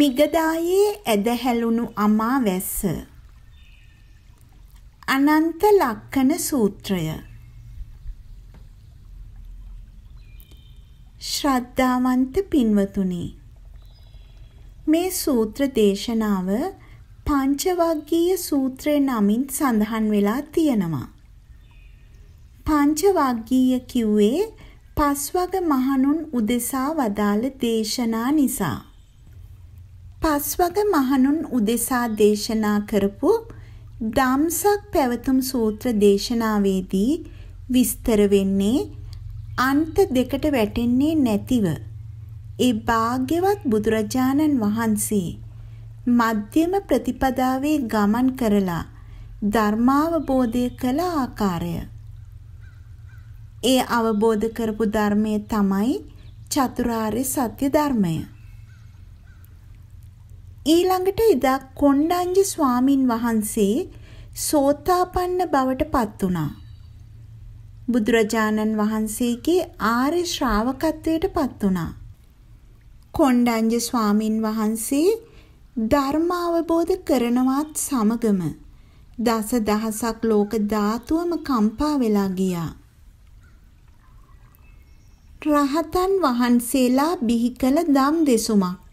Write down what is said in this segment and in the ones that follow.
මිගදායේ ඇදහැලුණු අමා වැස්ස අනන්ත ලක්කන සූත්‍රය ශ්‍රද්ධාවන්ත පින්වතුනි මේ සූත්‍ර දේශනාව පංචවග්ගීය සූත්‍රය නමින් සඳහන් වෙලා තියෙනවා පංචවග්ගීය කිව්වේ පස්වග මහණුන් උදෙසා වදාළ දේශනා නිසා පස්වග මහණුන් උදෙසා දේශනා කරපු ධම්සක් පැවතුම් සූත්‍ර දේශනාවේදී විස්තර වෙන්නේ අන්ත දෙකට වැටෙන්නේ නැතිව ඒ භාග්‍යවත් බුදුරජාණන් වහන්සේ මධ්‍යම ප්‍රතිපදාවේ ගමන් කරලා ධර්මාවබෝධය කළ ආකාරය. ඒ අවබෝධ කරපු ධර්මය තමයි චතුරාර්ය සත්‍ය ධර්මය. ඊළඟට එදා කොණ්ඩඤ්ඤ ස්වාමින් වහන්සේ සෝතාපන්න බවට පත් වුණා. බුදුරජාණන් වහන්සේගේ ආර්ය ශ්‍රාවකත්වයට පත් වුණා. කොණ්ඩඤ්ඤ ස්වාමින් වහන්සේ ධර්ම අවබෝධ කරනවත් සමගම දස දහසක් ලෝක ධාතුවම කම්පා වෙලා ගියා. රහතන් වහන්සේලා බිහි කළ ධම් දෙසුමක්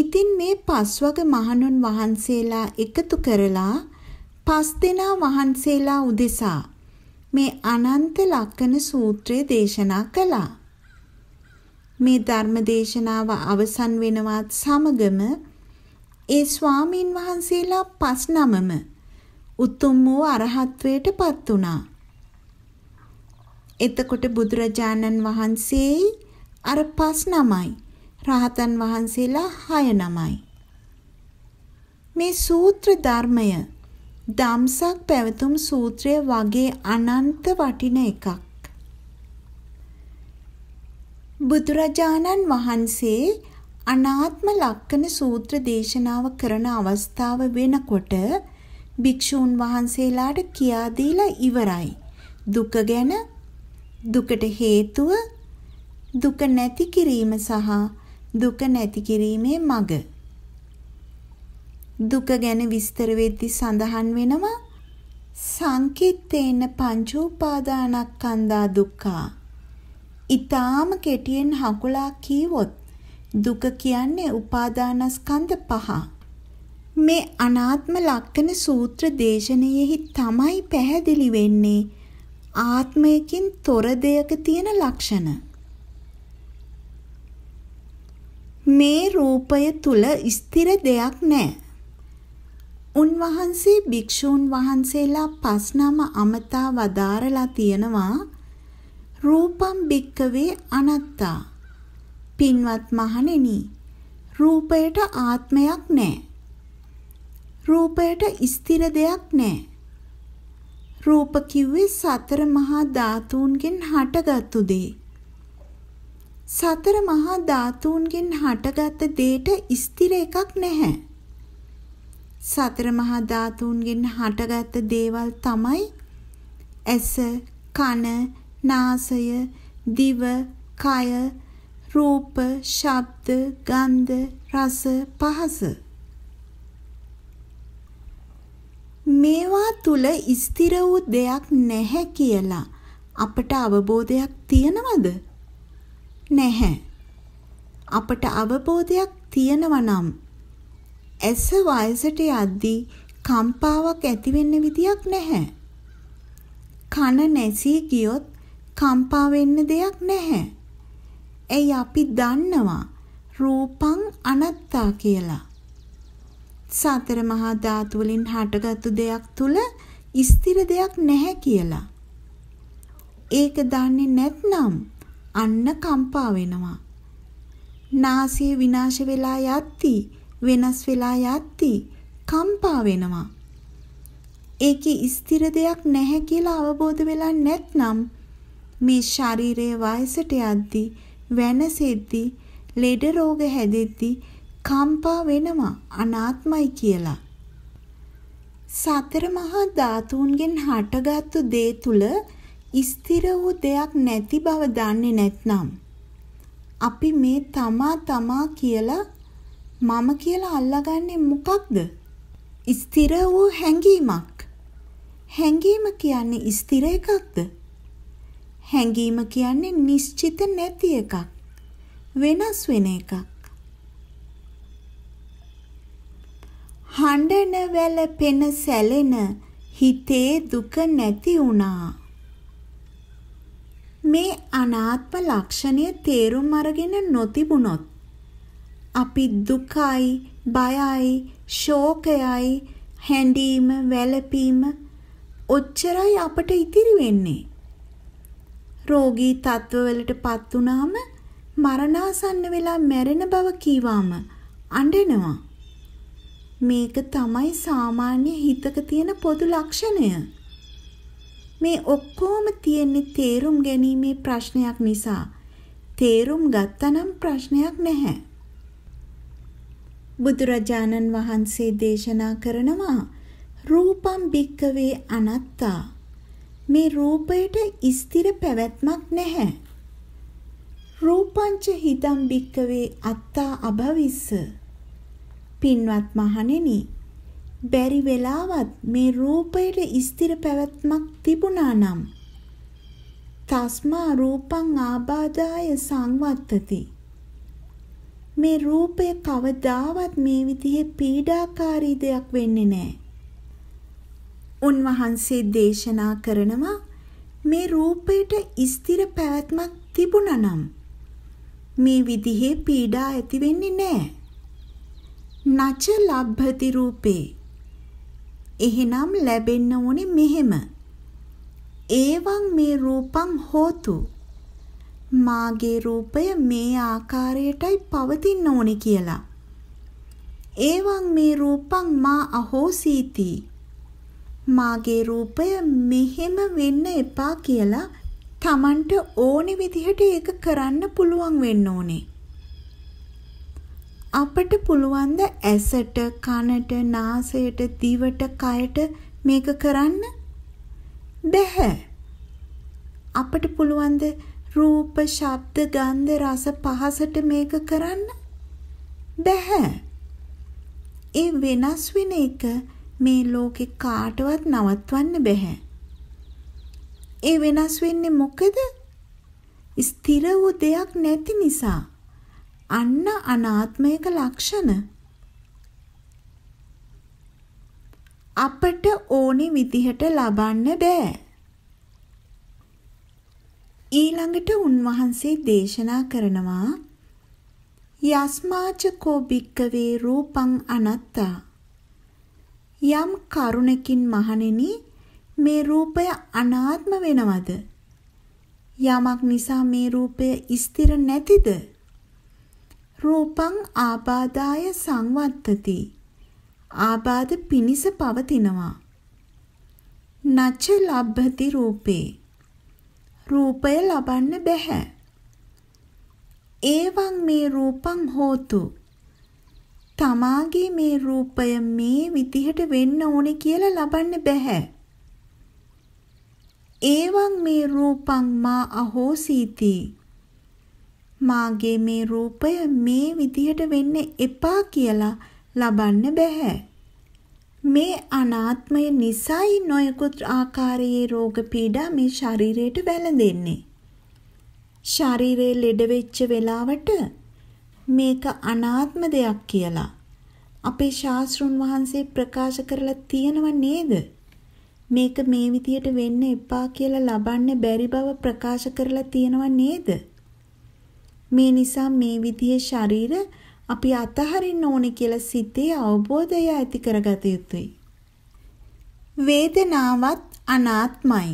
ඉතින් මේ පස්වග මහණුන් වහන්සේලා එකතු කරලා පස් දෙනා වහන්සේලා උදෙසා මේ අනන්ත ලක්කන සූත්‍රය දේශනා කළා. මේ ධර්ම දේශනාව අවසන් වෙනවත් සමගම ඒ ස්වාමීන් වහන්සේලා පස් නමම උතුම් වූ අරහත්වයට පත් වුණා. එතකොට බුදුරජාණන් වහන්සේ අර පස් නමයි රහතන් වහන්සේලා 6 නමයි. මේ සූත්‍ර ධර්මය ධම්සක් පැවතුම් සූත්‍රය වගේ අනන්ත වටින එකක්. බුදුරජාණන් වහන්සේ අනාත්ම ලක්කන සූත්‍ර දේශනාව කරන අවස්ථාව වෙනකොට භික්ෂූන් වහන්සේලාට කියා දීලා ඉවරයි. දුක ගැන දුකට හේතුව දුක නැති කිරීම සහ දුක නැති කිරීමේ මඟ දුක ගැන විස්තර වෙද්දී සඳහන් වෙනවා සංකිට්ඨේන පංච උපාදානස්කන්ධා දුක්ඛා. ඊටාම කෙටියෙන් හකුලා කීවොත් දුක කියන්නේ උපාදානස්කන්ධ පහ. මේ අනාත්ම ලක්කන සූත්‍ර දේශනයෙහි තමයි පැහැදිලි වෙන්නේ ආත්මයකින් තොර දෙයක තියෙන ලක්ෂණ. මේ රූපය තුල ස්ථිර දෙයක් නැහැ. උන්වහන්සේ භික්ෂූන් වහන්සේලා පස් නම අමතා වදාරලා තියෙනවා රූපම් භික්කවේ අනත්තා. පින්වත් මහණෙනි, රූපයට ආත්මයක් නැහැ. රූපයට ස්ථිර දෙයක් නැහැ. රූප කිව්වේ සතර මහා ධාතුන්ගෙන් හටගත්තු දෙයක්. සතර මහා ධාතුන්ගෙන් හටගත් දෙයට ස්ථිර එකක් නැහැ. සතර මහා ධාතුන්ගෙන් හටගත් දේවල් තමයි ඇස, කන, නාසය, දිව, කය, රූප, ශබ්ද, ගන්ධ, රස, පහස. මේවා තුල ස්ථිර වූ දෙයක් නැහැ කියලා අපට අවබෝධයක් තියනවද? නැහැ. අපට අවබෝධයක් තියෙනවා නම් ඇස වයසට යද්දී කම්පාවක් ඇති වෙන්න විදියක් නැහැ. කන නැසී ගියොත් කම්පා වෙන්න දෙයක් නැහැ. ඇයි අපි දන්නවා රූපං අනත්තා කියලා. සතර මහා ධාතු වලින් හටගත්තු දෙයක් තුල ස්ථිර දෙයක් නැහැ කියලා. ඒක දන්නේ නැත්නම් අන්න කම්පා වෙනවා. නාසය විනාශ වෙලා යද්දී වෙනස් වෙලා යද්දී කම්පා වෙනවා. ඒකේ ස්ථිර දෙයක් නැහැ කියලා අවබෝධ වෙලා නැත්නම් මේ ශරීරයේ වයසට යද්දී වෙනසෙද්දී ලෙඩ රෝග හැදෙද්දී කම්පා වෙනවා අනාත්මයි කියලා. සතර මහා ධාතුන්ගෙන් හටගත්තු දේ තුල ස්ථිර වූ දෙයක් නැති බව දන්නේ නැත්නම් අපි මේ තමා තමා කියලා මම කියලා අල්ලගන්නේ මොකක්ද? ස්ථිර වූ හැඟීමක්. හැඟීම කියන්නේ ස්ථිර එකක්ද? හැඟීම කියන්නේ නිශ්චිත නැති එකක්. වෙනස් වෙන එකක්. හඬන වැල පෙන සැලෙන හිතේ දුක නැති වුණා. මේ අනාත්ම ලක්ෂණය තේරුම් අරගෙන නොතිබුණොත් අපි දුකයි, බයයි, ශෝකයයි, හැඬීම, වැළපීම ඔච්චරයි අපට ඉතිරි වෙන්නේ. රෝගී තත්ත්වවලටපත් වුනහම මරණාසන්න වෙලා මැරෙන බව කීවාම අඬනවා. මේක තමයි සාමාන්‍ය හිතක තියෙන පොදු ලක්ෂණය. මේ ඔක්කොම තියෙන්නේ තේරුම් ගැනීමේ ප්‍රශ්නයක් නිසා. තේරුම් ගත්තනම් ප්‍රශ්නයක් නැහැ. බුදුරජාණන් වහන්සේ දේශනා කරනවා රූපම් භික්කවේ අනත්තා මේ රූපයට ස්ථිර පැවැත්මක් නැහැ. රූපංච හිතම් භික්කවේ අත්තා අභවිස්ස. පින්වත් මහණෙනි, බැරි වෙලාවත් මේ රූපයට ස්ථිර පැවැත්මක් තිබුණා නම් තස්මා රූපං ආබාධාය සංවත්තති මේ රූපය කවදාවත් මේ විදිහේ පීඩාකාරී දෙයක් වෙන්නේ නැහැ. උන්වහන්සේ දේශනා කරනවා මේ රූපයට ස්ථිර පැවැත්මක් තිබුණා නම් මේ විදිහේ පීඩා ඇති වෙන්නේ නැහැ. නච ලබ්භති රූපේ එහෙනම් ලැබෙන්න ඕනේ මෙහෙම. ඒවං මේ රූපං හෝතු. මාගේ රූපය මේ ආකාරයටයි පවතින්න ඕනේ කියලා. ඒවං මේ රූපං මා අහෝසීති. මාගේ රූපය මෙහෙම වෙන්න එපා කියලා Tamanට ඕනේ විදිහට ඒක කරන්න පුළුවන් වෙන්න ඕනේ. අපට පුළුවන් ද ඇසට, කනට, නාසයට, දිවට, කයට මේක කරන්න? බැහැ. අපට පුළුවන් ද රූප, ශබ්ද, ගන්ධ, රස, පහසට මේක කරන්න? බැහැ. ඒ වෙනස් වෙන එක මේ ලෝකේ කාටවත් නවත්වන්න බැහැ. ඒ වෙනස් වෙන්නේ මොකද? ස්ථිර වූ දෙයක් නැති නිසා. අන්න අනාත්මයක ලක්ෂණ. අපට ඕනි විදිහට ලබන්න බෑ. ඊළඟට උන්වහන්සේ දේශනා කරනවා යස්මාච කෝ භික්කවේ රූපං අනත්තා යම් කරුණකින් මහණෙනි මේ රූපය අනාත්ම වෙනවද යමක් නිසා මේ රූපය ස්ථිර නැතිද රූපං ආබාදාය සංවත්තති. ආබාධ පිනිස පවතිනවා. නච ලබ්භති රූපේ. රූපය ලබන්න බැහැ. ඒවං මේ රූපං හෝතු. තමාගේ මේ රූපය මේ විදිහට වෙන්න ඕනේ කියලා ලබන්න බැහැ. ඒවං මේ රූපං මා අහෝසීති. මාගේ මේ රූපය මේ විදිහට වෙන්න එපා කියලා ලබන්න බෑ. මේ අනාත්මය නිසයි නොයෙකුත් ආකාරයේ රෝග පීඩා මේ ශරීරයට වැළඳෙන්නේ. ශරීරේ ලෙඩ වෙච්ච වෙලාවට මේක අනාත්ම දෙයක් කියලා අපේ ශාස්ත්‍රුන් වහන්සේ ප්‍රකාශ කරලා තියෙනව නේද? මේක මේ විදියට වෙන්න එපා කියලා ලබන්න බැරි බව ප්‍රකාශ කරලා තියෙනව නේද? මේ නිසා මේ විදිහේ ශරීර අපි අතහරින්න ඕනේ කියලා සිතේ අවබෝධය ඇති කරගත යුතුයි. වේදනාවත් අනාත්මයි.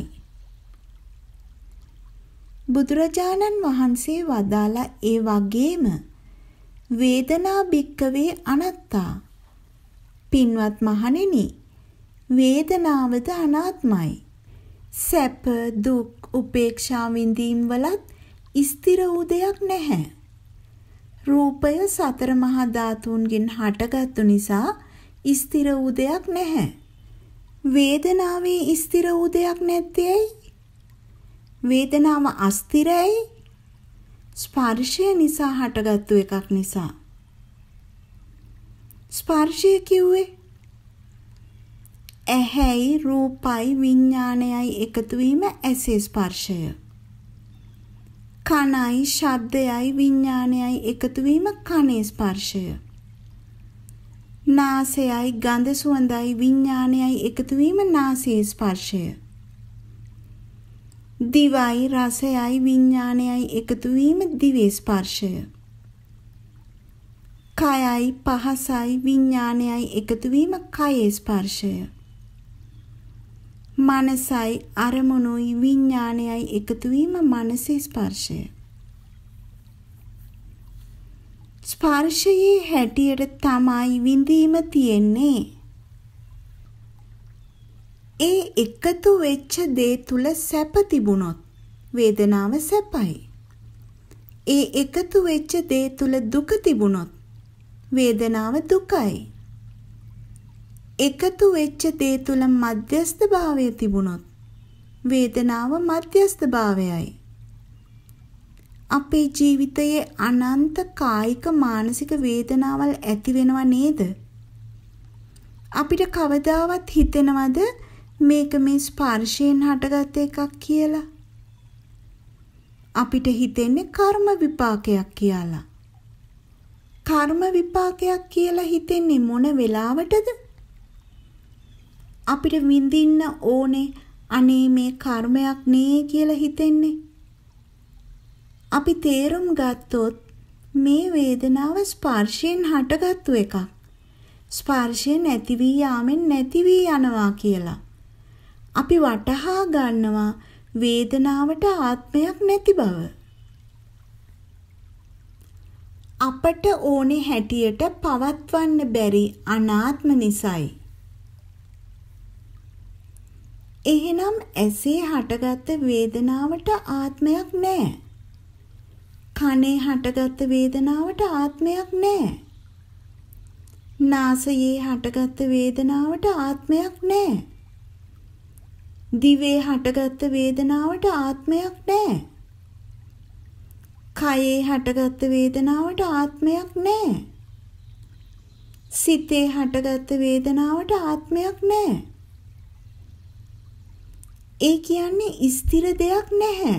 බුදුරජාණන් වහන්සේ වදාලා ඒ වගේම වේදනා භික්කවේ අනත්තා. පින්වත් මහණෙනි, වේදනාවද අනාත්මයි. සැප, දුක්, උපේක්ෂා විඳීම් වලත් ස්ථිර වූ දෙයක් නැහැ. රූපය සතර මහා ධාතුන්ගෙන් හටගත්තු නිසා ස්ථිර වූ දෙයක් නැහැ. වේදනාවේ ස්ථිර වූ දෙයක් නැත්තේ වේදනාව අස්ථිරයි. ස්පර්ශය නිසා හටගත්තු එකක් නිසා. ස්පර්ශය කිව්වේ ඇහැයි රූපයි විඤ්ඤාණයයි එකතු වීම ඇසේ ස්පර්ශය. කනයි ශබ්දයයි විඥානයයි එකතු වීම කනේ ස්පර්ශය. නාසයයි ගඳ සුවඳයි විඥානයයි එකතු වීම නාසයේ ස්පර්ශය. දිවයි රසයයි විඥානයයි එකතු වීම දිවේ ස්පර්ශය. කයයි පහසයි විඥානයයි එකතු වීම කයේ ස්පර්ශය. මනසයි අරමුණුයි විඥානයයි එකතු වීම මනසේ ස්පර්ශය. ස්පර්ශයේ හැටියට තමයි විඳීම තියෙන්නේ. ඒ එකතු වෙච්ච දේ තුල සැප තිබුණොත් වේදනාව සැපයි. ඒ එකතු වෙච්ච දේ තුල දුක තිබුණොත් වේදනාව දුකයි. එකතු වෙච්ච දේ තුල මධ්‍යස්ත භාවය තිබුණොත් වේදනාව මධ්‍යස්ත භාවයයි. අපේ ජීවිතයේ අනන්ත කායික මානසික වේදනාවල් ඇති වෙනව නේද? අපිට කවදාවත් හිතෙනවද මේක මේ ස්පර්ශයෙන් හටගත් එකක් කියලා? අපිට හිතෙන්නේ කර්ම විපාකයක් කියලා. කර්ම විපාකයක් කියලා හිතෙන්නේ මොන වෙලාවටද? අපිට විඳින්න ඕනේ අනේ මේ කර්මයක් නේ කියලා හිතෙන්නේ. අපි තේරුම් ගත්තොත් මේ වේදනාව ස්පර්ශයෙන් හටගත්තු එකක්. ස්පර්ශය නැති වී යාමෙන් නැති වී යනවා කියලා. අපි වටහා ගන්නවා වේදනාවට ආත්මයක් නැති බව. අපට ඕනේ හැටියට පවත්වන්න බැරි අනාත්ම නිසායි. එහෙනම් ඇසේ හටගත් වේදනාවට ආත්මයක් නැහැ. කනේ හටගත් වේදනාවට ආත්මයක් නැහැ. නාසයේ හටගත් වේදනාවට ආත්මයක් නැහැ. දිවේ හටගත් වේදනාවට ආත්මයක් නැහැ. කයේ හටගත් වේදනාවට ආත්මයක් නැහැ. සිතේ හටගත් වේදනාවට ආත්මයක් නැහැ. ඒ කියන්නේ ස්ථිර දෙයක් නැහැ.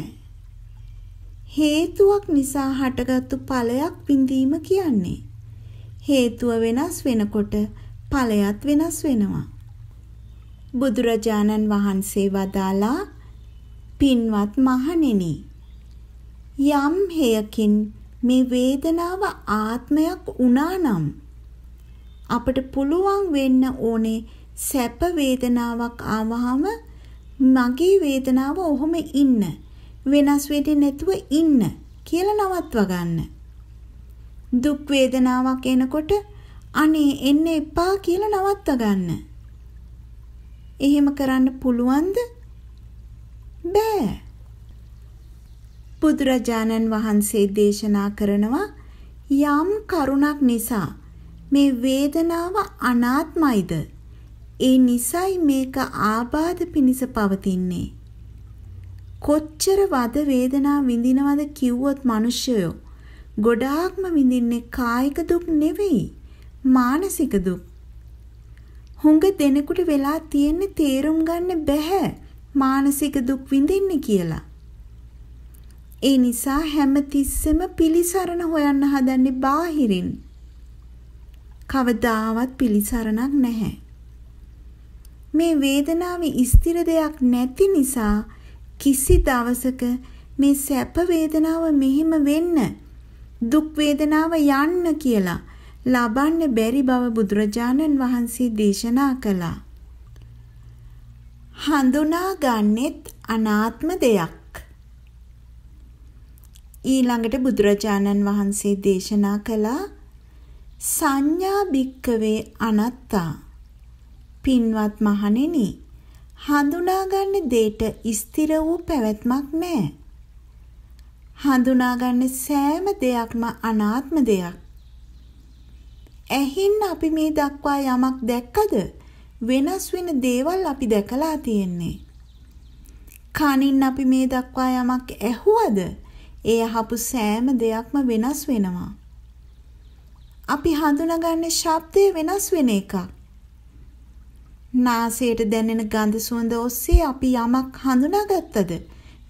හේතුවක් නිසා හටගත්තු ඵලයක් විඳීම කියන්නේ. හේතුව වෙනස් වෙනකොට ඵලයත් වෙනස් වෙනවා. බුදුරජාණන් වහන්සේ වදාලා පින්වත් මහණෙනි යම් හේයකින් මේ වේදනාව ආත්මයක් වුණා නම් අපට පුළුවන් වෙන්න ඕනේ සැප වේදනාවක් ආවහම මගේ වේදනාව ඔහොම ඉන්න වෙනස් වෙන්නේ නැතුව ඉන්න කියලා නවත්ව ගන්න. දුක් වේදනාවක් එනකොට අනේ එන්න එපා කියලා නවත්ව ගන්න. එහෙම කරන්න පුළුවන්ද? බෑ. බුදුරජාණන් වහන්සේ දේශනා කරනවා යම් කරුණක් නිසා මේ වේදනාව අනාත්මයිද ඒ නිසයි මේක ආබාධ පිණිස පවතින්නේ. කොච්චර වද වේදනා විඳිනවද කිව්වොත් මිනිස්සයෝ ගොඩාක්ම විඳින්නේ කායික දුක් නෙවෙයි මානසික දුක්. හුඟ දෙනෙකුට වෙලා තියෙන්නේ තේරුම් ගන්න බැහැ මානසික දුක් විඳින්නේ කියලා. ඒ නිසා හැම තිස්සෙම පිළිසරණ හොයන්න හදන්නේ බාහිරින්. කවදාවත් පිළිසරණක් නැහැ. මේ වේදනාව ස්ථිර දෙයක් නැති නිසා කිසි දවසක මේ සැප වේදනාව මෙහෙම වෙන්න දුක් වේදනාව යන්න කියලා ලබන්න බැරි බව බුදුරජාණන් වහන්සේ දේශනා කළා. හඳුනා ගන්නෙත් අනාත්ම දෙයක්. ඊළඟට බුදුරජාණන් වහන්සේ දේශනා කළා සංඥා භික්කවේ අනත්තා පින්වත් මහණෙනි, හඳුනාගන්න දෙයට ස්ථිර වූ පැවැත්මක් නැහැ. හඳුනාගන්න සෑම දෙයක්ම අනාත්ම දෙයක්. ඇහින් අපි මේ දක්වා යමක් දැක්කද වෙනස් වෙන දේවල් අපි දැකලා තියෙන්නේ. කනින් අපි මේ දක්වා යමක් ඇහුවද ඒ අහපු සෑම දෙයක්ම වෙනස් වෙනවා. අපි හඳුනාගන්න ශබ්දය වෙනස් වෙන එකක්. නාසයට දැනෙන ගඳ සුවඳ ඔස්සේ අපි යමක් හඳුනාගත්තද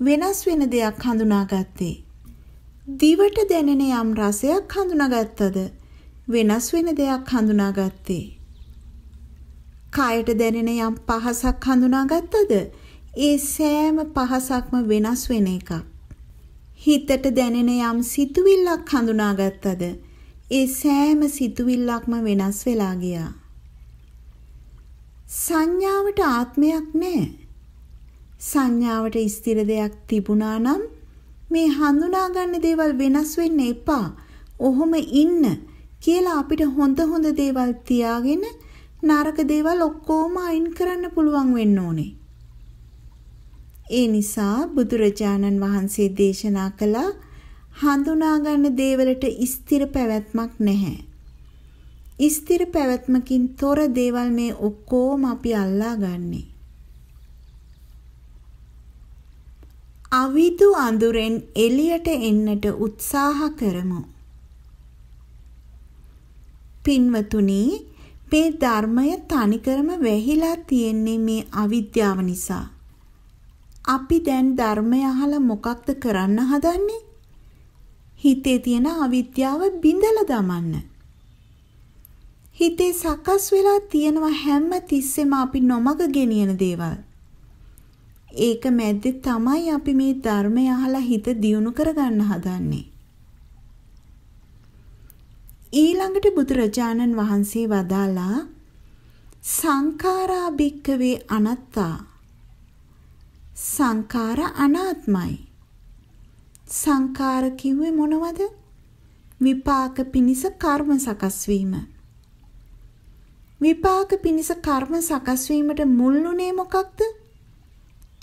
වෙනස් වෙන දෙයක් හඳුනාගත්තේ. දිවට දැනෙන යම් රසයක් හඳුනාගත්තද වෙනස් වෙන දෙයක් හඳුනාගත්තේ. කයට දැනෙන යම් පහසක් හඳුනාගත්තද ඒ සෑම පහසක්ම වෙනස් වෙන එකක් හිතට දැනෙන යම් සිතුවිල්ලක් හඳුනාගත්තද ඒ සෑම සිතුවිල්ලක්ම වෙනස් වෙලා ගියා සංඥාවට ආත්මයක් නැහැ. සංඥාවට ස්ථිර දෙයක් තිබුණා නම් මේ හඳුනාගන්න දේවල් වෙනස් වෙන්න එපා. ඔහොම ඉන්න කියලා අපිට හොඳ හොඳ දේවල් තියාගෙන නරක දේවල් ඔක්කොම අයින් කරන්න පුළුවන් වෙන්න ඕනේ. ඒ නිසා බුදුරජාණන් වහන්සේ දේශනා කළ හඳුනාගන්න දේවලට ස්ථිර පැවැත්මක් නැහැ. ස්ථිර පැවැත්මකින් තොර දේවල් මේ ඔක්කොම අපි අල්ලා ගන්නේ. අවිදු අඳුරෙන් එළියට එන්නට උත්සාහ කරමු. පින්වතුනි, මේ ධර්මය තනිකරම වැහිලා තියෙන්නේ මේ අවිද්‍යාව නිසා. අපි දැන් ධර්මය අහලා මොකක්ද කරන්න හදන්නේ? හිතේ තියෙන අවිද්‍යාව බිඳලා දමන්න. හිතේ සකස් වෙලා තියෙනවා හැම තිස්සෙම අපි නොමග ගෙනියන දේවල්. ඒක මැද්දේ තමයි අපි මේ ධර්මය අහලා හිත දියුණු කරගන්න හදන්නේ. ඊළඟට බුදුරජාණන් වහන්සේ වදාලා සංඛාරා භික්කවේ අනත්තා සංඛාර අනාත්මයි සංඛාර කිව්වේ මොනවද විපාක පිනිස කර්ම සකස් වීම විපාක පිණිස කර්ම සකස් වීමට මුල්ුණේ මොකක්ද?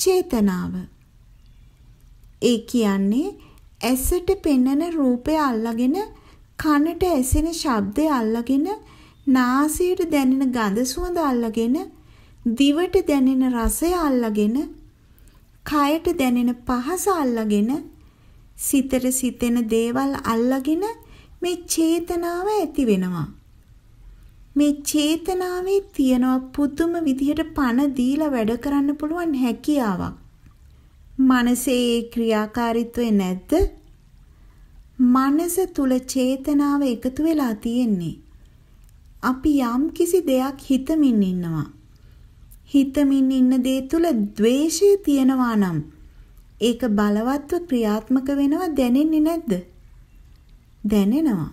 චේතනාව. ඒ කියන්නේ ඇසට පෙනෙන රූපය අල්ලාගෙන කනට ඇසෙන ශබ්දය අල්ලාගෙන නාසයට දැනෙන ගඳ සුවඳ අල්ලාගෙන දිවට දැනෙන රසය අල්ලාගෙන කයට දැනෙන පහස අල්ලාගෙන සිතට සිතෙන දේවල් අල්ලාගෙන මේ චේතනාව ඇති වෙනවා. මේ චේතනාවේ තියෙනවා පුදුම විදිහට පණ දීලා වැඩ කරන්න පුළුවන් හැකියාවක්. මනසේ ක්‍රියාකාරීත්වේ නැද්ද? මනස තුල චේතනාව එකතු වෙලා තියෙන්නේ. අපි යම් කිසි දෙයක් හිතමින් ඉන්නවා. හිතමින් ඉන්න දේ තුල द्वේෂය තියෙනවා නම් ඒක බලවත්ව ක්‍රියාත්මක වෙනවා දැනෙන්නේ නැද්ද? දැනෙනවා.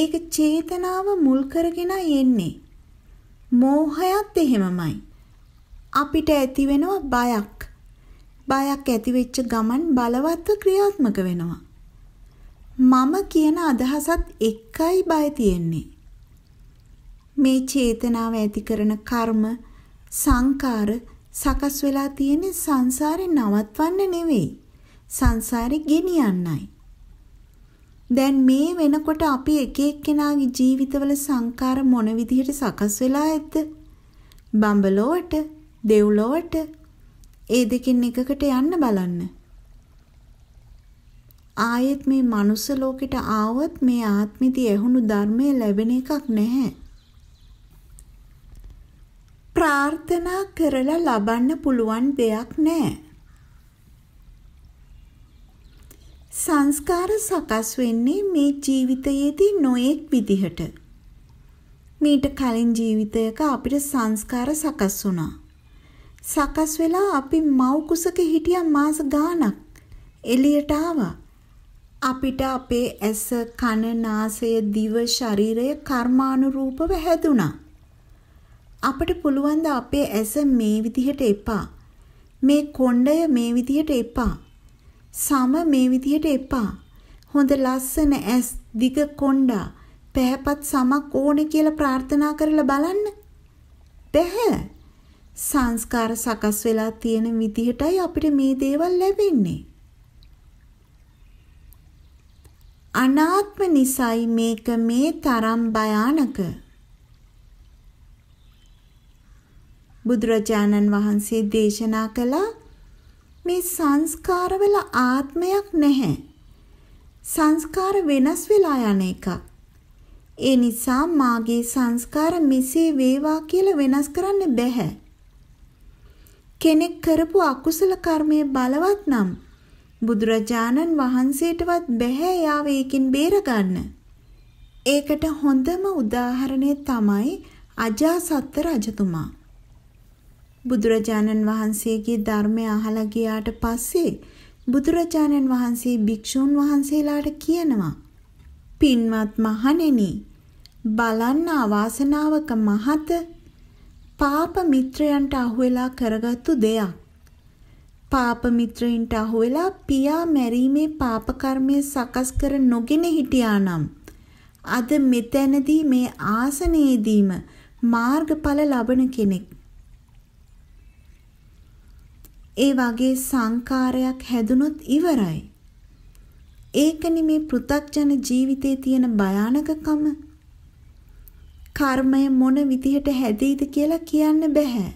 ඒක චේතනාව මුල් කරගෙනයි එන්නේ. මෝහයත් එහෙමමයි. අපිට ඇතිවෙනවා බයක්. බයක් ඇතිවෙච්ච ගමන් බලවත්ව ක්‍රියාත්මක වෙනවා. මම කියන අදහසත් එක්කයි බය තියෙන්නේ. මේ චේතනාව ඇති කරන කර්ම සංකාර සකස් වෙලා තියෙන සංසාරේ නවත්වන්න නෙවෙයි. සංසාරේ ගෙනියන්නයි. දැන් මේ වෙනකොට අපි එක එක්කෙනාගේ ජීවිතවල සංකාර මොන විදිහට සකස් වෙලා ඇද්ද? බඹලොවට, දෙව්ලොවට ඒ දෙකෙන් එකකට යන්න බලන්න. ආයෙත් මේ මනුස්ස ලෝකෙට ආවොත් මේ ආත්මෙදී ඇහුණු ධර්මය ලැබෙන එකක් නැහැ. ප්‍රාර්ථනා කරලා ලබන්න පුළුවන් දෙයක් නැහැ. සංස්කාර සකස් වෙන්නේ මේ ජීවිතයේදී නොඑක් විදිහට. මීට කලින් ජීවිතයක අපිට සංස්කාර සකස් වුණා. සකස් වෙලා අපි මව් කුසක හිටියා මාස ගාණක් එළියට ආවා. අපිට අපේ ඇස, කන, නාසය, දිව, ශරීරය කර්මානුරූපව හැදුනා. අපිට පුළුවන් ද අපේ ඇස මේ විදිහට එපා. මේ කොණ්ඩය මේ විදිහට එපා. සම මේ විදියට එපා. හොඳ ලස්සන ඇස් දිග කොණ්ඩා පැහැපත් සමක් ඕනේ කියලා ප්‍රාර්ථනා කරලා බලන්න. බැහැ. සංස්කාර සකස් වෙලා තියෙන විදිහටයි අපිට මේ දේවල් ලැබෙන්නේ. අනාත්ම නිසයි මේක මේ තරම් භයානක. බුදුරජාණන් වහන්සේ දේශනා කළා මේ සංස්කාරවල ආත්මයක් නැහැ. සංස්කාර වෙනස් වෙලා යන එකක්. ඒ නිසා මාගේ සංස්කාර මෙසේ වේවා කියලා වෙනස් කරන්න බෑ. කෙනෙක් කරපු අකුසල කර්මයේ බලවත් නම් බුදුරජාණන් වහන්සේටවත් බෑ එයාව ඒකින් බේරගන්න. ඒකට හොඳම උදාහරණය තමයි අජාසත්ත රජතුමා. බුදුරජාණන් වහන්සේගේ ධර්මය අහලා ගියාට පස්සේ බුදුරජාණන් වහන්සේ භික්ෂූන් වහන්සේලාට කියනවා පින්වත් මහණෙනි බලන්න අවාසනාවක මහත පාප මිත්‍රයන්ට අහුවෙලා කරගත්තු දෙයක් පාප මිත්‍රයින්ට අහුවෙලා පියා මැරීමේ පාප කර්මය සකස් කර නොගෙන හිටියානම් අද මෙතැනදී මේ ආසනයේදීම මාර්ගඵල ලබන කෙනෙක් ඒ වගේ සංකාරයක් හැදුනොත් ඉවරයි. ඒකනේ මේ පෘථග්ජන ජීවිතයේ තියෙන භයානකකම. කර්මය මොන විදිහට හැදෙයිද කියලා කියන්න බෑ.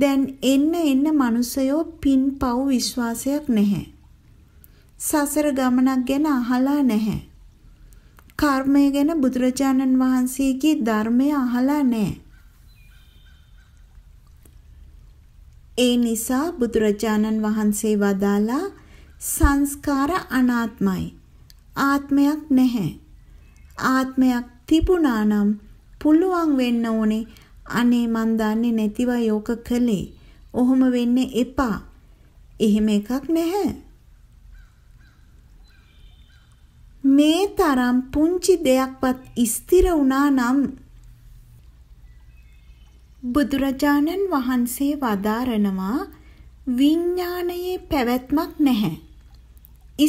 දැන් එන්න එන්න මිනිසයෝ පින්පව් විශ්වාසයක් නැහැ. සසර ගමනක් ගැන අහලා නැහැ. කර්මය ගැන බුදුරජාණන් වහන්සේගේ ධර්මය අහලා නැහැ. ඒ නිසා බුදුරජාණන් වහන්සේ වදාලා සංස්කාර අනාත්මයි. ආත්මයක් නැහැ. ආත්මයක් තිබුණා නම් පුළුවන් වෙන්න ඕනේ අනේ මන් දන්නේ නැතිව යෝක කළේ. ඔහොම වෙන්න එපා. එහෙම එකක් නැහැ. මේ තරම් පුංචි දෙයක්වත් ස්ථිර වුණා නම් බුදුරජාණන් වහන්සේ වදාරනවා විඥානයේ පැවැත්මක් නැහැ.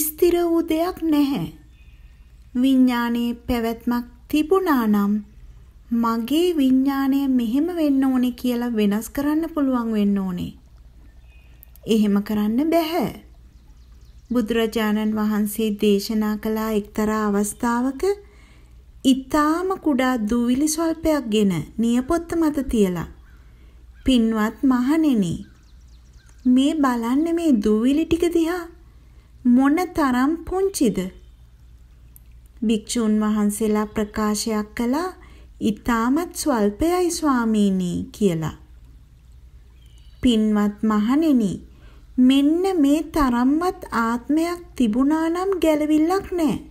ස්ථිර වූ දෙයක් නැහැ. විඥානයේ පැවැත්මක් තිබුණා නම් මගේ විඥාණය මෙහෙම වෙන්න ඕනේ කියලා වෙනස් කරන්න පුළුවන් වෙන්න ඕනේ. එහෙම කරන්න බෑ. බුදුරජාණන් වහන්සේ දේශනා කළ එක්තරා අවස්ථාවක ඊටාම කුඩා දූවිලි ස්වල්පයක්ගෙන නියපොත්ත මත තියලා පින්වත් මහණෙනි මේ බලන්න මේ දූවිලි ටික දිහා මොන තරම් පුංචිද භික්ෂුන් වහන්සේලා ප්‍රකාශයක් කළා ඊටාමත් ස්වල්පයයි ස්වාමීනි කියලා පින්වත් මහණෙනි මෙන්න මේ තරම්වත් ආත්මයක් තිබුණා නම් ගැළවිල්ලක් නැහැ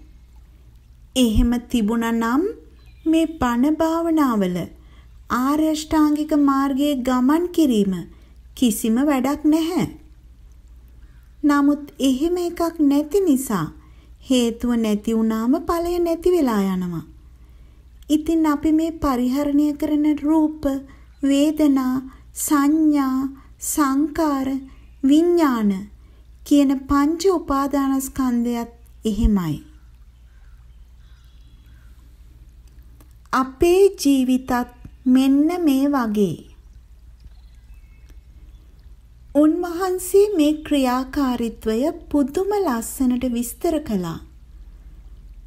එහෙම තිබුණනම් මේ පණ භාවනාවල ආර්යෂ්ටාංගික මාර්ගයේ ගමන් කිරීම කිසිම වැඩක් නැහැ. නමුත් එහෙම එකක් නැති නිසා හේතුව නැති වුණාම ඵලය නැති වෙලා යනවා. ඉතින් අපි මේ පරිහරණය කරන රූප, වේදනා, සංඥා, සංකාර, විඥාන කියන පංච උපාදානස්කන්ධයත් එහෙමයි. අපේ ජීවිතත් මෙන්න මේ වගේ. උන්වහන්සේ මේ ක්‍රියාකාරීත්වය පුදුම ලස්සනට විස්තර කළා.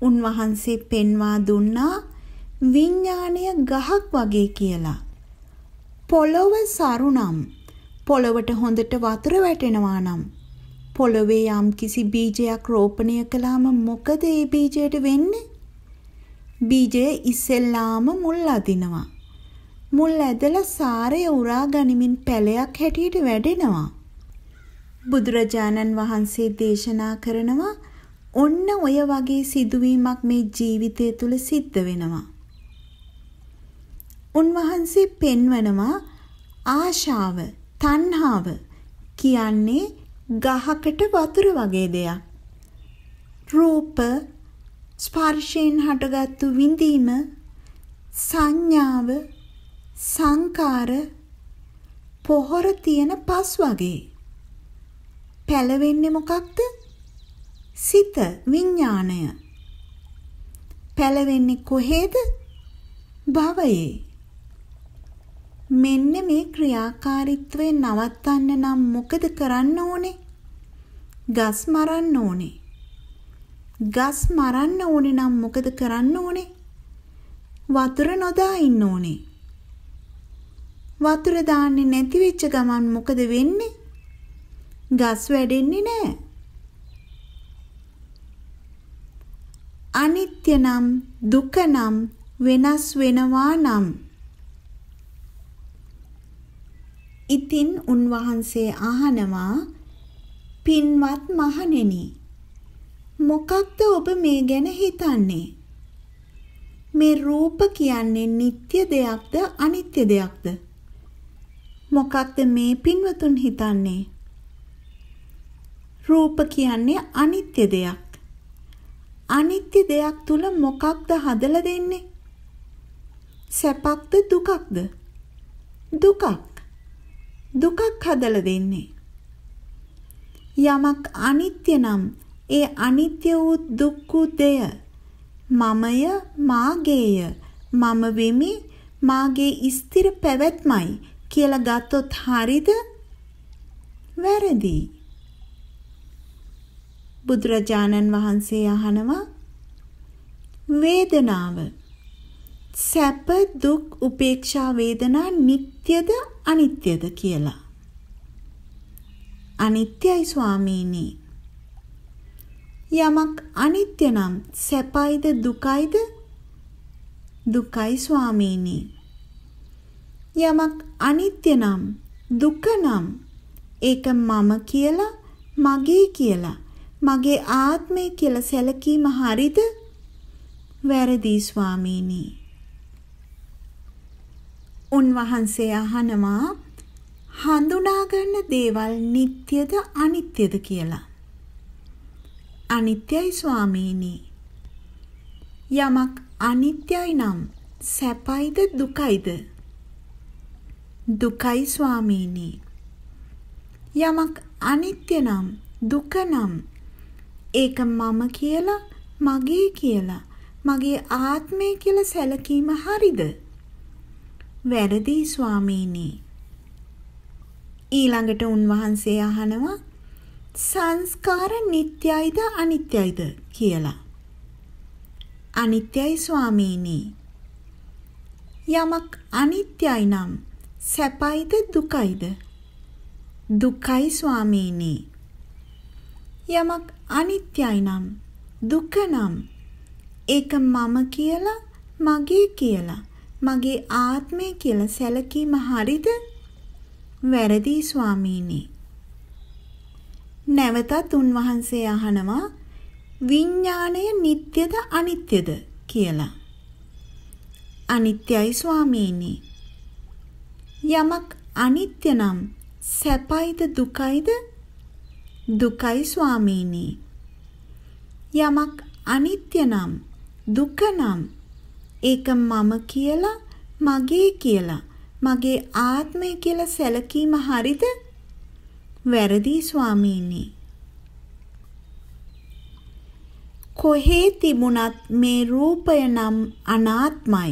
උන්වහන්සේ පෙන්වා දුන්නා විඤ්ඤාණය ගහක් වගේ කියලා. පොළොව සරුනම් පොළොවට හොඳට වතුර වැටෙනවා නම් පොළොවේ යම් කිසි බීජයක් රෝපණය කළාම මොකද ඒ බීජයට වෙන්නේ? බීජය ඉස්සෙල්ලාම මුල් අදිනවා. මුල් ඇදලා සාරය උරා ගනිමින් පැලයක් හැටියට වැඩෙනවා. බුදුරජාණන් වහන්සේ දේශනා කරනවා ඔන්න ඔය වගේ සිදුවීමක් මේ ජීවිතය තුළ සිද්ධ වෙනවා. උන්වහන්සේ පෙන්වනවා ආශාව, තණ්හාව කියන්නේ ගහකට වතුර වගේ දෙයක්. රූප, ස්පර්ශයෙන් හටගත්තු විඳීම සංඥාව සංකාර පොහොර තියෙන පස් වගේ පැලවෙන්නේ මොකක්ද සිත විඥාණය පැලවෙන්නේ කොහේද භවයේ මෙන්න මේ ක්‍රියාකාරීත්වය නවත්තන්න නම් මොකද කරන්න ඕනේ ගස් මරන්න ඕනේ ගස් මරන්න ඕනේ නම් මොකද කරන්න ඕනේ? වතුර නොදා ඉන්න ඕනේ. වතුර දාන්නේ නැති වෙච්ච ගමන් මොකද වෙන්නේ? ගස් වැඩෙන්නේ නැහැ. අනිත්‍ය නම් දුක නම් වෙනස් වෙනවා නම් ඉතින් උන්වහන්සේ අහනවා පින්වත් මහණෙනි මොකක්ද ඔබ මේ ගැන හිතන්නේ? මේ රූප කියන්නේ නিত্য දෙයක්ද අනිත්‍ය දෙයක්ද? මොකක්ද මේ පින්වතුන් හිතන්නේ? රූප කියන්නේ අනිත්‍ය දෙයක්. අනිත්‍ය දෙයක් තුල මොකක්ද හදලා දෙන්නේ? සැපක්ද දුකක්ද? දුකක්. දුකක් හදලා දෙන්නේ. යමක් අනිත්‍ය නම් ඒ අනිත්‍ය වූ දුක්ඛ දෙය මමය මාගේය මම වෙමි මාගේ ස්ථිර පැවැත්මයි කියලා ගත්තොත් හරිද? වැරදි. බුදුරජාණන් වහන්සේ අහනවා වේදනාව සැප දුක් උපේක්ෂා වේදනා නিত্যද අනිත්‍යද කියලා. අනිත්‍යයි ස්වාමීනි යමක් අනිත්‍ය නම් සැපයිද දුකයිද? දුකයි ස්වාමීනි. යමක් අනිත්‍ය නම් දුක නම් ඒක මම කියලා මගේ කියලා මගේ ආත්මය කියලා සැලකීම හරිද? වැරදි ස්වාමීනි. උන්වහන්සේ අහනවා හඳුනා ගන්න දේවල් නিত্যද අනිත්‍යද කියලා. අනිත්‍යයි ස්වාමීනි. යමක් අනිත්‍යයි නම් සැපයිද දුකයිද? දුකයි ස්වාමීනි. යමක් අනිත්‍ය නම් දුක නම් ඒක මම කියලා මගේ කියලා මගේ ආත්මය කියලා සැලකීම හරිද? වැරදි ස්වාමීනි. ඊළඟට උන්වහන්සේ අහනවා සංස්කාර නිට්යයිද අනිත්‍යයිද කියලා. අනිත්‍යයි ස්වාමීනි. යමක් අනිත්‍යයි නම් සැපයිද දුකයිද? දුකයි ස්වාමීනි. යමක් අනිත්‍යයි නම් දුක නම් ඒක මම කියලා මගේ කියලා මගේ ආත්මය කියලා සැලකීම හරිද? වැරදි ස්වාමීනි. නැවතත් උන්වහන්සේ අහනවා විඥාණය නිට්ටයද අනිත්‍යද කියලා. අනිත්‍යයි ස්වාමීනි. යමක් අනිත්‍ය නම් සැපයිද දුකයිද? දුකයි ස්වාමීනි. යමක් අනිත්‍ය නම් දුක නම් ඒක මම කියලා මගේ කියලා මගේ ආත්මය කියලා සැලකීම හරිද? වැරදි ස්වාමීනි. කොහේ තිබුණත් මේ රූපය නම් අනාත්මයි.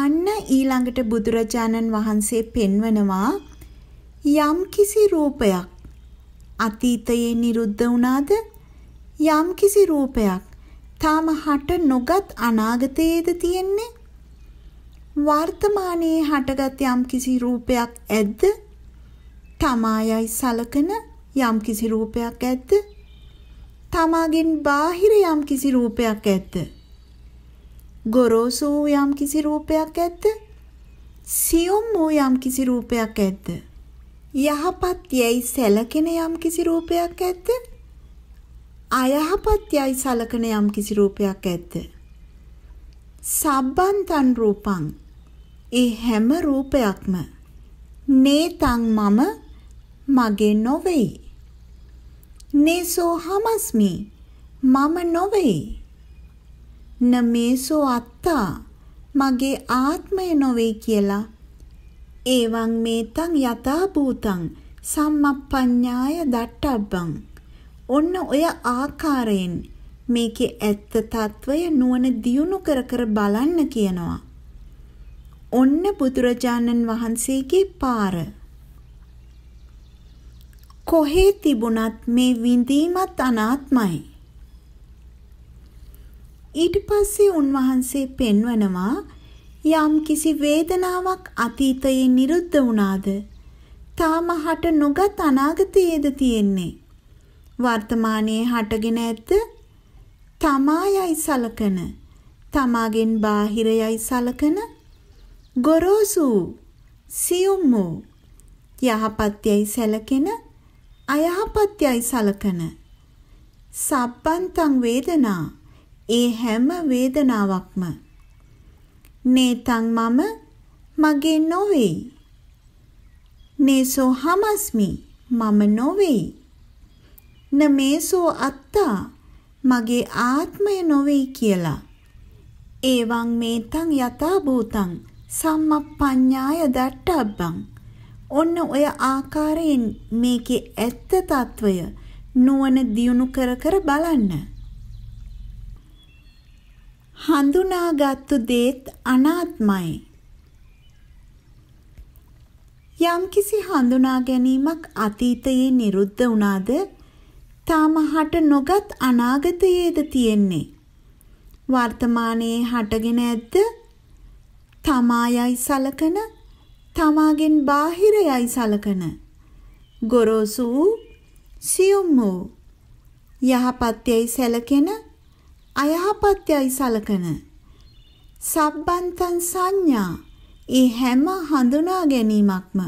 අන්න ඊළඟට බුදුරජාණන් වහන්සේ පෙන්වනවා යම් කිසි රූපයක් අතීතයේ නිරුද්ධ වුණාද යම් කිසි රූපයක් තාම හට නොගත් අනාගතයේද තියෙන්නේ වර්තමානයේ හටගත් යම්කිසි රූපයක් ඇද්ද? තමායයි සලකන යම්කිසි රූපයක් ඇද්ද? තමාගෙන් බාහිර යම්කිසි රූපයක් ඇද්ද? ගොරෝසු වූ යම්කිසි රූපයක් ඇද්ද? සියුම් වූ යම්කිසි රූපයක් ඇද්ද? යහපත් යයි සැලකෙන යම්කිසි රූපයක් ඇද්ද? අයහපත් යයි සලකන යම්කිසි රූපයක් ඇද්ද? සබ්බන්තන් රූපං ඒ හැම රූපයක්ම නේතං මම මගේ නොවේයි. නේසෝ හමස්මි මම නොවේයි. නමේසෝ අත්තා මගේ ආත්මය නොවේ කියලා එවං මේතං යථා භූතං සම්මප්පඤ්ඤාය දට්ඨබ්බං ඔන්න ඔය ආකාරයෙන් මේකේ ඇත්ත తত্ত্বය නුවණ දියුණු කර කර බලන්න කියනවා ඔන්න බුදුරජාණන් වහන්සේගේ පාර. කොහේ තිබුණත් මේ විඳීමත් අනාත්මයි. ඊට පස්සේ උන්වහන්සේ පෙන්වනවා යම් කිසි වේදනාවක් අතීතයේ නිරුද්ධ වුණාද තාම හට නොගත් අනාගතයේද තියෙන්නේ වර්තමානයේ හටගෙන ඇත තමායයි සලකන තමාගෙන් බාහිරයයි සලකන ගොරෝසු සියුම් වූ යහපත්යයි සැලකෙන අයහපත්යයි සලකන සබ්බන්තං වේදනා ඒ හැම වේදනාවක්ම නේතං මම මගේ නොවේ නේසෝ හමස්මි මම නොවේ නමේසෝ අත්තා මගේ ආත්මය නොවේ කියලා එවං මේතං යථා භූතං සම්මප්පඤ්ඤාය දට්ඨබ්බං ඔන්න ඔය ආකාරයෙන් මේකේ ඇත්ත తত্ত্বය නුවණ දියුණු කර කර බලන්න හඳුනාගත්තු දේත් අනාත්මයි යම්කිසි හඳුනා ගැනීමක් අතීතයේ නිරුද්ධ වුණාද තාම හට නොගත් අනාගතයේද තියෙන්නේ වර්තමානයේ හටගෙන ඇද්ද තමායයි සලකන තමාගෙන් බාහිරයයි සලකන ගොරෝසු වූ සියුම් වූ යහපත්යයි සැලකෙන අයහපත්යයි සලකන සබ්බන්තං සංඥා ඒ හැම හඳුනා ගැනීමක්ම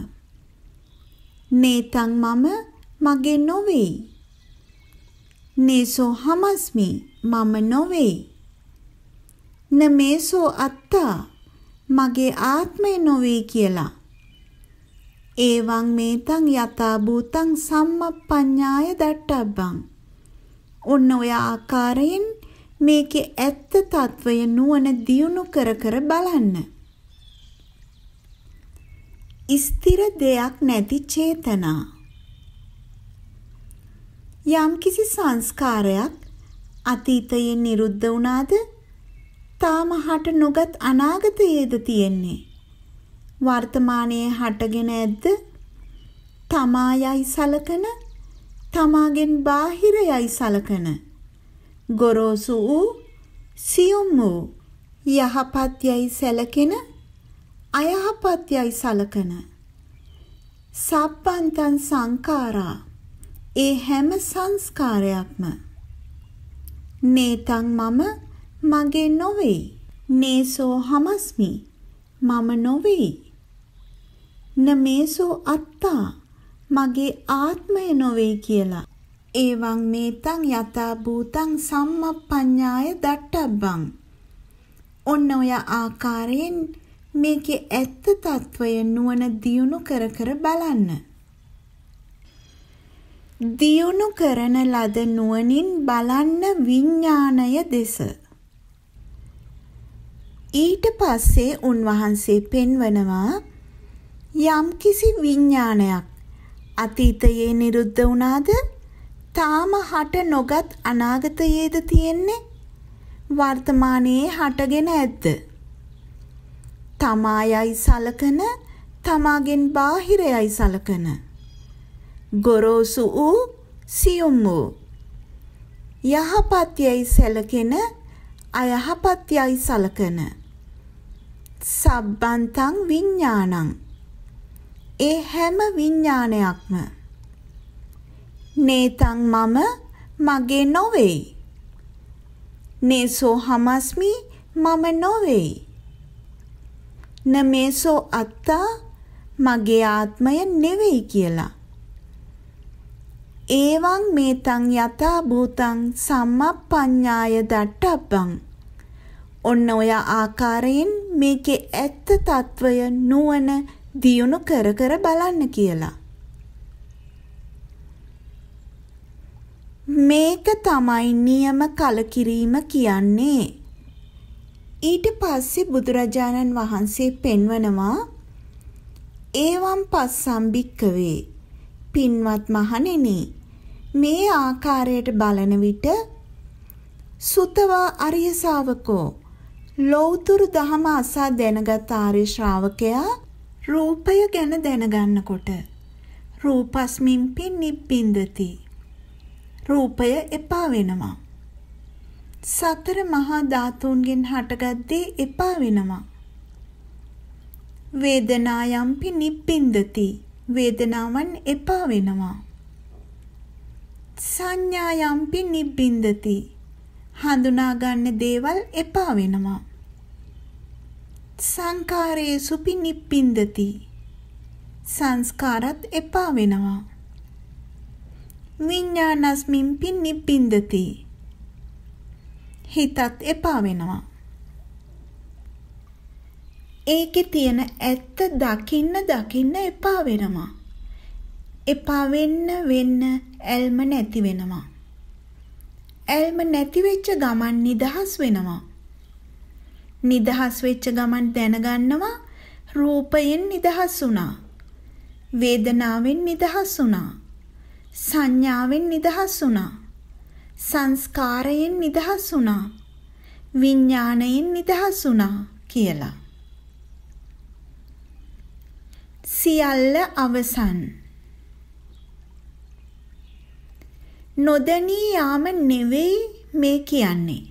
නේතං මම මගේ නොවේ නේසෝ හමස්මි මම නොවේ නමේසෝ අත්තා මගේ ආත්මය නොවේ කියලා. ඒවං මේතං යථා භූතං සම්මප්පඤ්ඤාය දට්ටබ්බං. ඔන්න ඔය ආකාරයෙන් මේකේ ඇත්ත తත්වය නුවණ දියුණු කර කර බලන්න. ස්ථිර දෙයක් නැති චේතනා යම්කිසි සංස්කාරයක් අතීතයේ නිරුද්ධ වුණාද තාම හට නොගත් අනාගතයේද තියෙන්නේ. වර්තමානයේ හටගෙන ඇද්ද? තමායයි සලකන, තමාගෙන් බාහිරයයි සලකන. ගොරෝසු වූ, සියුම් වූ, යහපත්යයි සැලකෙන, අයහපත්යයි සලකන. සබ්බන්තං සංඛාරා ඒ හැම සංස්කාරයක්ම නේතං මම මගේ නොවේ. නේසෝ හමස්මි. මම නොවේ. නමේසෝ අත්තා. මගේ ආත්මය නොවේ කියලා. ඒවං මේතං යථා භූතං සම්මප්පඤ්ඤාය දට්ටබ්බං. ඔන්න ඔය ආකාරයෙන් මේකේ ඇත්ත తত্ত্বය නුවණ දියුණු කර කර බලන්න. දියුණු කරන ලද නුවණින් බලන්න විඥාණය දෙස. ඊට පස්සේ උන්වහන්සේ පෙන්වනවා යම්කිසි විඥානයක් අතීතයේ නිරුද්ධ වුණාද තාම හට නොගත් අනාගතයේද තියෙන්නේ වර්තමානයේ හටගෙන ඇද්ද තමායයි සලකන තමාගෙන් බාහිරයයි සලකන ගොරෝසු වූ සියුම් වූ යහපත්යයි සැලකෙන අයහපත්යයි සලකන සබ්බන්තං විඥානං ඒ හැම විඥානයක්ම නේතං මම මගේ නොවේ නේසෝ හමස්මි මම නොවේ නමේසෝ අත්තා මගේ ආත්මය නෙවෙයි කියලා ඒවං මේතං යථා භූතං සම්මප්පඤ්ඤාය දට්ඨබ්බං ඔන්න ඔය ආකාරයෙන් මේකේ ඇත්ත తত্ত্বය නුවණ දියුණු කර කර බලන්න කියලා. මේක තමයි නියම කලකිරීම කියන්නේ. ඊට පස්සේ බුදුරජාණන් වහන්සේ පෙන්වනවා ඒවම් පස්සම් භික්කවේ පින්වත් මහණෙනි මේ ආකාරයට බලන විට සුතවා අරිය ශාවකෝ ලෞතුරු දහම අසා දැනගත් ආර්ය ශ්‍රාවකයා රූපය ගැන දැනගන්නකොට රූපස්මින් පින් නිබ්බින්දති රූපය එපා වෙනවා සතර මහා ධාතුන්ගෙන් හටගත් දේ එපා වෙනවා වේදනායම්පි නිබ්බින්දති වේදනාවන් එපා වෙනවා සංඥායම්පි නිබ්බින්දති හඳුනාගන්න දේවල් එපා වෙනවා. සංකාරයේ සුපිනිප්පින්දති. සංස්කාරත් එපා වෙනවා. විඤ්ඤාණස්මින් පිනිප්පින්දති. හිතත් එපා වෙනවා. ඒකේ තියෙන ඇත්ත දකින්න දකින්න එපා වෙනවා. එපා වෙන්න වෙන්න ඇල්ම නැති වෙනවා. ඇල්ම නැති වෙච්ච ගමන් නිදහස් වෙනවා. නිදහස් වෙච්ච ගමන් දැනගන්නවා රූපයෙන් නිදහස් වුණා. වේදනාවෙන් නිදහස් වුණා. සංඥාවෙන් නිදහස් වුණා. සංස්කාරයෙන් නිදහස් වුණා. විඥාණයෙන් නිදහස් වුණා කියලා. සියල්ල අවසන්. නොදැනී යාම නෙවෙයි මේ කියන්නේ.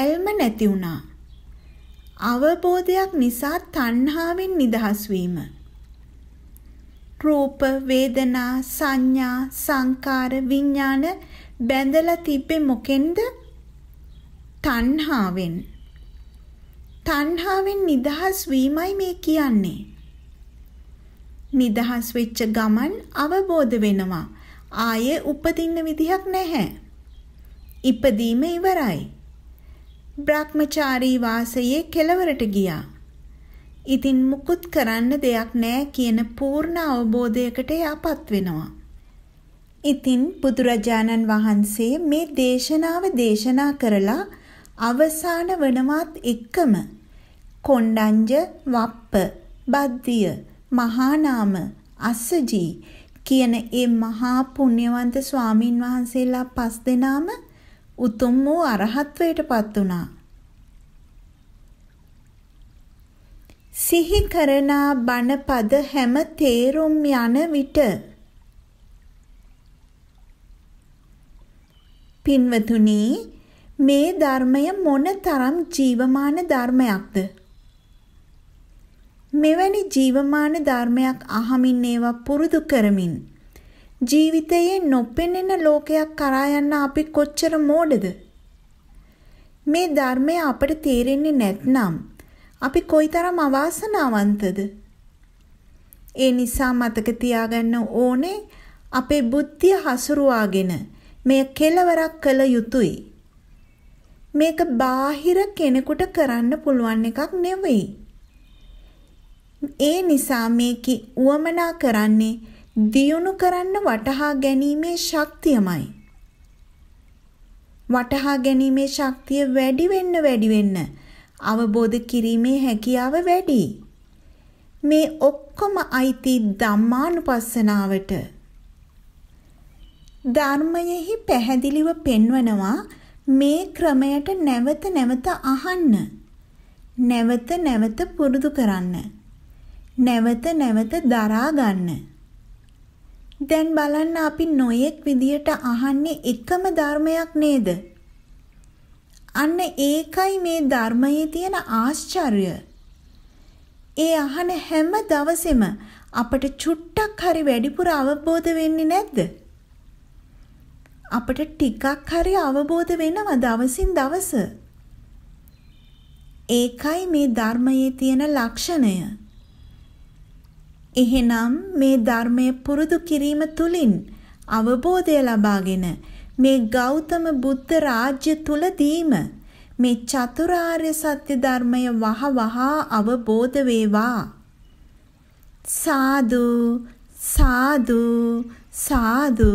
ඇල්ම නැති වුණා. අවබෝධයක් නිසා තණ්හාවෙන් නිදහස් වීම. රූප, වේදනා, සංඥා, සංකාර, විඥාන බැඳලා තිබ්බේ මොකෙන්ද? තණ්හාවෙන්. තණ්හාවෙන් නිදහස් වීමයි මේ කියන්නේ. නිදහස් වෙච්ච ගමන් අවබෝධ වෙනවා. ආයේ උපදින්න විදිහක් නැහැ. ඉපදීම ඉවරයි. බ්‍රහ්මචාරී වාසයේ කෙලවරට ගියා. ඉතින් මුකුත් කරන්න දෙයක් නැහැ කියන පූර්ණ අවබෝධයකට යපත් වෙනවා. ඉතින් බුදුරජාණන් වහන්සේ මේ දේශනාව දේශනා කරලා අවසාන වනමාත් එක්කම කොණ්ඩඤ්ජ වප්ප බද්දිය මහානාම අස්සජී කියන ඒ මහා පුණ්‍යවන්ත ස්වාමින් වහන්සේලා පස් දෙනාම උතුම් වූ අරහත්වයටපත් වුණා. සිහි කරනා බණ පද හැම තේරුම් යන විට පින්වතුනි මේ ධර්මය මොන තරම් ජීවමාන ධර්මයක්ද මෙවැනි ජීවමාන ධර්මයක් අහමින් ඒවා පුරුදු කරමින් ජීවිතයේ නොපෙනෙන ලෝකයක් කරා යන්න අපි කොච්චර මෝඩද මේ ධර්මය අපට තේරෙන්නේ නැත්නම් අපි කොයිතරම් අවාසනාවන්තද ඒ නිසා මතක තියාගන්න ඕනේ අපේ බුද්ධිය හසුරුවාගෙන මේ කෙලවරක් කළ යුතුයි මේක බාහිර කෙනෙකුට කරන්න පුළුවන් එකක් නෙවෙයි ඒ නිසා මේකේ උවමනා කරන්නේ දියුණු කරන්න වටහා ගැනීමේ ශක්තියමයි. වටහා ගැනීමේ ශක්තිය වැඩි වෙන්න වැඩි වෙන්න අවබෝධ කිරීමේ හැකියාව වැඩි. මේ ඔක්කොම අයිති ධම්මානුපස්සනාවට. ධර්මයෙහි පැහැදිලිව පෙන්වනවා මේ ක්‍රමයට නැවත නැවත අහන්න. නැවත නැවත පුරුදු කරන්න. නැවත නැවත දරා ගන්න. දැන් බලන්න අපි නොයෙක් විදියට අහන්නේ එකම ධර්මයක් නේද? අන්න ඒකයි මේ ධර්මයේ තියෙන ආශ්චර්ය. ඒ අහන හැම දවසෙම අපට චුට්ටක් හරි වැඩිපුර අවබෝධ වෙන්නේ නැද්ද? අපට ටිකක් හරි අවබෝධ වෙනවා දවසින් දවස. ඒකයි මේ ධර්මයේ තියෙන ලක්ෂණය. එහෙනම් මේ ධර්මය පුරුදු කිරීම තුලින් අවබෝධය ලබාගෙන මේ ගෞතම බුද්ධ රාජ්‍ය තුලදීම මේ චතුරාර්ය සත්‍ය ධර්මය වහ වහා අවබෝධ වේවා සාදු සාදු සාදු